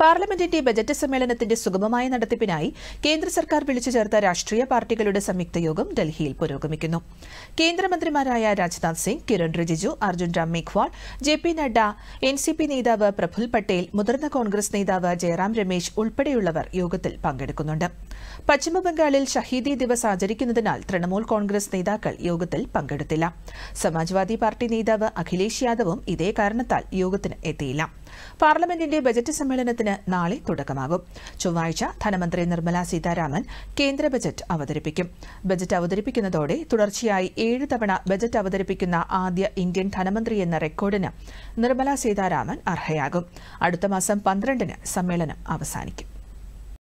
പാർലമെന്റിന്റെ ബജറ്റ് സമ്മേളനത്തിന്റെ സുഗമമായ നടത്തിപ്പിനായി കേന്ദ്ര സർക്കാർ വിളിച്ചു ചേർത്ത രാഷ്ട്രീയ പാർട്ടികളുടെ സംയുക്ത യോഗം ഡൽഹിയിൽ പുരോഗമിക്കുന്നു കേന്ദ്രമന്ത്രിമാരായ രാജ്നാഥ് സിംഗ് കിരൺ റിജിജു അർജുൻ റാം മേഘ്വാൾ ജെ പി നഡ്ഡ എൻ നേതാവ് പ്രഫുൽ പട്ടേൽ മുതിർന്ന കോൺഗ്രസ് നേതാവ് ജയറാം രമേശ് ഉൾപ്പെടെയുള്ളവർ യോഗത്തിൽ പങ്കെടുക്കുന്നുണ്ട് പശ്ചിമബംഗാളിൽ ഷഹീദി ദിവസ് ആചരിക്കുന്നതിനാൽ തൃണമൂൽ കോൺഗ്രസ് നേതാക്കൾ യോഗത്തിൽ പങ്കെടുത്തില്ല സമാജ്വാദി പാർട്ടി നേതാവ് അഖിലേഷ് യാദവും ഇതേ കാരണത്താൽ യോഗത്തിന് എത്തിയില്ല പാർലമെന്റിന്റെ ബജറ്റ് സമ്മേളനത്തിന് നാളെ തുടക്കമാകും ചൊവ്വാഴ്ച ധനമന്ത്രി നിർമ്മല സീതാരാമൻ കേന്ദ്ര ബജറ്റ് അവതരിപ്പിക്കും ബജറ്റ് അവതരിപ്പിക്കുന്നതോടെ തുടർച്ചയായി ഏഴ് തവണ ബജറ്റ് അവതരിപ്പിക്കുന്ന ആദ്യ ഇന്ത്യൻ ധനമന്ത്രി എന്ന റെക്കോർഡിന് നിർമ്മല സീതാരാമൻ അർഹയാകും അടുത്ത മാസം പന്ത്രണ്ടിന് സമ്മേളനം അവസാനിക്കും